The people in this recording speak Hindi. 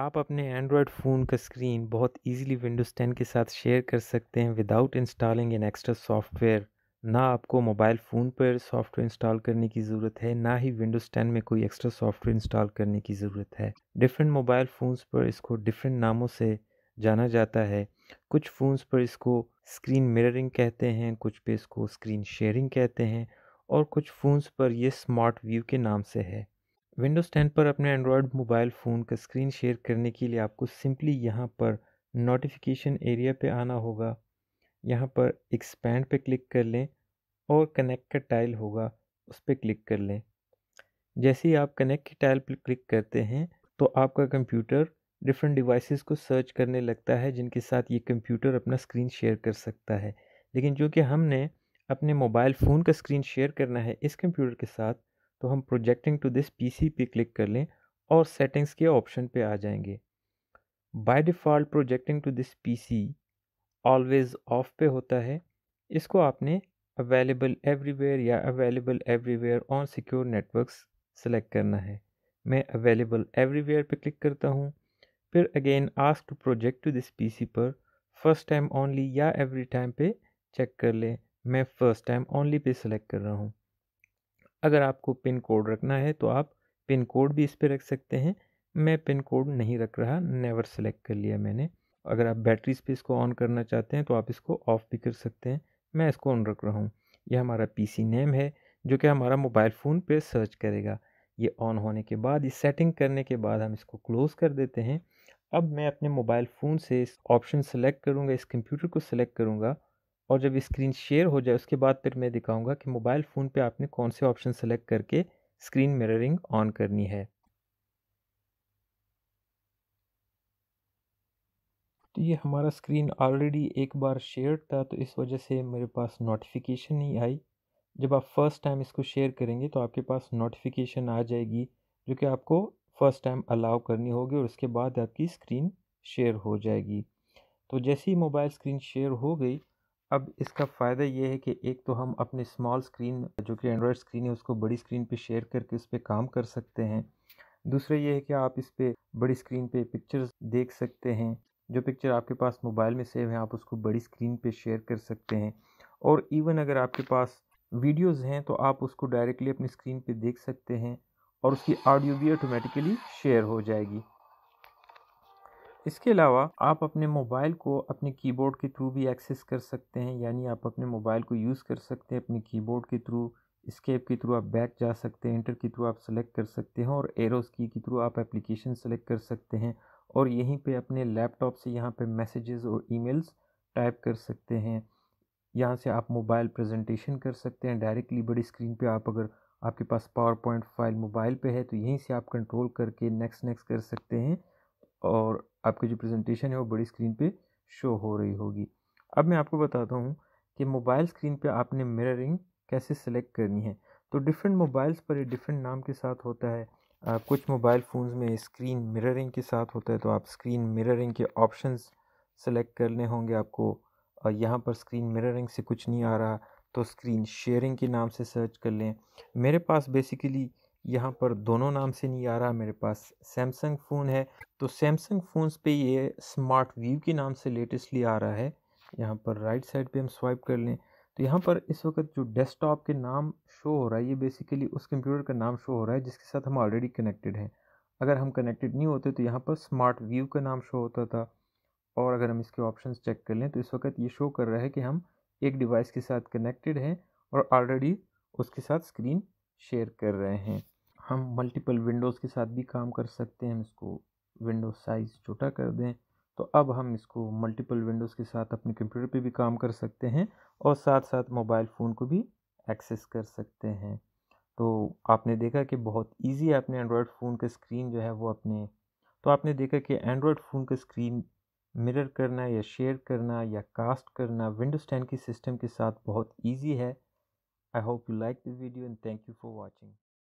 आप अपने एंड्रॉयड फ़ोन का स्क्रीन बहुत इजीली विंडोज़ 10 के साथ शेयर कर सकते हैं without installing an extra software ना आपको मोबाइल फ़ोन पर सॉफ्टवेयर इंस्टॉल करने की ज़रूरत है ना ही विंडोज़ 10 में कोई एक्स्ट्रा सॉफ्टवेयर इंस्टॉल करने की ज़रूरत है डिफरेंट मोबाइल फ़ोन्स पर इसको डिफरेंट नामों से जाना जाता है कुछ फ़ोन्स पर इसको स्क्रीन मिररिंग कहते हैं कुछ पे इसको स्क्रीन शेयरिंग कहते हैं और कुछ फ़ोन्स पर यह स्मार्ट व्यू के नाम से है विंडोज़ टेन पर अपने एंड्रॉयड मोबाइल फ़ोन का स्क्रीन शेयर करने के लिए आपको सिंपली यहाँ पर नोटिफिकेशन एरिया पे आना होगा यहाँ पर एक्सपैंड पे क्लिक कर लें और कनेक्ट का टाइल होगा उस पर क्लिक कर लें जैसे ही आप कनेक्ट की टाइल पर क्लिक करते हैं तो आपका कंप्यूटर डिफरेंट डिवाइसेस को सर्च करने लगता है जिनके साथ ये कंप्यूटर अपना स्क्रीन शेयर कर सकता है लेकिन चूँकि हमने अपने मोबाइल फ़ोन का स्क्रीन शेयर करना है इस कंप्यूटर के साथ तो हम प्रोजेक्टिंग टू दिस पीसी पे क्लिक कर लें और सेटिंग्स के ऑप्शन पे आ जाएंगे by default projecting to this PC always off पे होता है इसको आपने अवेलेबल एवरीवेयर या available everywhere on secure networks select करना है मैं अवेलेबल एवरीवेयर पे क्लिक करता हूँ फिर again ask to project to this PC पर फर्स्ट टाइम ओनली या एवरी टाइम पे चेक कर लें मैं फ़र्स्ट टाइम ओनली पे सेलेक्ट कर रहा हूँ अगर आपको पिन कोड रखना है तो आप पिन कोड भी इस पर रख सकते हैं मैं पिन कोड नहीं रख रहा नेवर सेलेक्ट कर लिया मैंने अगर आप बैटरीज पे इसको ऑन करना चाहते हैं तो आप इसको ऑफ़ भी कर सकते हैं मैं इसको ऑन रख रहा हूँ यह हमारा पीसी नेम है जो कि हमारा मोबाइल फ़ोन पे सर्च करेगा ये ऑन होने के बाद इस सेटिंग करने के बाद हम इसको क्लोज़ कर देते हैं अब मैं अपने मोबाइल फ़ोन से इस ऑप्शन सेलेक्ट करूँगा इस कंप्यूटर को सिलेक्ट करूँगा और जब स्क्रीन शेयर हो जाए उसके बाद फिर मैं दिखाऊंगा कि मोबाइल फ़ोन पे आपने कौन से ऑप्शन सेलेक्ट करके स्क्रीन मिररिंग ऑन करनी है तो ये हमारा स्क्रीन ऑलरेडी एक बार शेयर था तो इस वजह से मेरे पास नोटिफिकेशन नहीं आई जब आप फ़र्स्ट टाइम इसको शेयर करेंगे तो आपके पास नोटिफिकेशन आ जाएगी जो कि आपको फ़र्स्ट टाइम अलाउ करनी होगी और उसके बाद आपकी स्क्रीन शेयर हो जाएगी तो जैसे ही मोबाइल स्क्रीन शेयर हो गई अब इसका फ़ायदा ये है कि एक तो हम अपने स्मॉल स्क्रीन जो कि एंड्रॉयड स्क्रीन है उसको बड़ी स्क्रीन पे शेयर करके उस पर काम कर सकते हैं दूसरा ये है कि आप इस पर बड़ी स्क्रीन पे पिक्चर्स देख सकते हैं जो पिक्चर आपके पास मोबाइल में सेव है आप उसको बड़ी स्क्रीन पे शेयर कर सकते हैं और इवन अगर आपके पास वीडियोस हैं तो आप उसको डायरेक्टली अपनी स्क्रीन पे देख सकते हैं और उसकी ऑडियो भी ऑटोमेटिकली शेयर हो जाएगी इसके अलावा आप अपने मोबाइल को अपने कीबोर्ड के थ्रू भी एक्सेस कर सकते हैं यानी आप अपने मोबाइल को यूज़ कर सकते हैं अपने कीबोर्ड के थ्रू स्केप के थ्रू आप बैक जा सकते हैं इंटर के थ्रू आप सेलेक्ट कर सकते हैं और एरोस की के थ्रू आप एप्लीकेशन सेलेक्ट कर सकते हैं और यहीं पे अपने लैपटॉप से यहाँ पे मैसेजेस और ईमेल्स टाइप कर सकते हैं यहाँ से आप मोबाइल प्रेजेंटेशन कर सकते हैं डायरेक्टली बड़ी स्क्रीन पे आप अगर आपके पास पावर पॉइंट फाइल मोबाइल पे है तो यहीं से आप कंट्रोल करके नेक्स्ट नेक्स्ट कर सकते हैं और आपकी जो प्रेजेंटेशन है वो बड़ी स्क्रीन पे शो हो रही होगी अब मैं आपको बताता हूँ कि मोबाइल स्क्रीन पे आपने मिररिंग कैसे सेलेक्ट करनी है तो डिफरेंट मोबाइल्स पर डिफरेंट नाम के साथ होता है आ, कुछ मोबाइल फ़ोन्स में स्क्रीन मिररिंग के साथ होता है तो आप स्क्रीन मिररिंग के ऑप्शंस सेलेक्ट करने होंगे आपको और यहाँ पर स्क्रीन मिररिंग से कुछ नहीं आ रहा तो स्क्रीन शेयरिंग के नाम से सर्च कर लें मेरे पास बेसिकली यहाँ पर दोनों नाम से नहीं आ रहा मेरे पास सैमसंग फ़ोन है तो सैमसंग फ़ोन्स पे ये स्मार्ट व्यू के नाम से लेटेस्टली आ रहा है यहाँ पर राइट साइड पे हम स्वाइप कर लें तो यहाँ पर इस वक्त जो डेस्कटॉप के नाम शो हो रहा है ये बेसिकली उस कंप्यूटर का नाम शो हो रहा है जिसके साथ हम ऑलरेडी कनेक्टेड हैं अगर हम कनेक्टेड नहीं होते तो यहाँ पर स्मार्ट व्यू का नाम शो होता था और अगर हम इसके ऑप्शन चेक कर लें तो इस वक्त ये शो कर रहा है कि हम एक डिवाइस के साथ कनेक्टेड हैं और ऑलरेडी उसके साथ स्क्रीन शेयर कर रहे हैं हम मल्टीपल विंडोज़ के साथ भी काम कर सकते हैं हम इसको विंडो साइज़ छोटा कर दें तो अब हम इसको मल्टीपल विंडोज़ के साथ अपने कंप्यूटर पे भी काम कर सकते हैं और साथ साथ मोबाइल फ़ोन को भी एक्सेस कर सकते हैं तो आपने देखा कि बहुत इजी है अपने एंड्रॉयड फ़ोन का स्क्रीन जो है वो अपने तो आपने देखा कि एंड्रॉयड फ़ोन का स्क्रीन मिरर करना या शेयर करना या कास्ट करना विंडोज़ टेन की सिस्टम के साथ बहुत ईजी है I hope you like the video and thank you for watching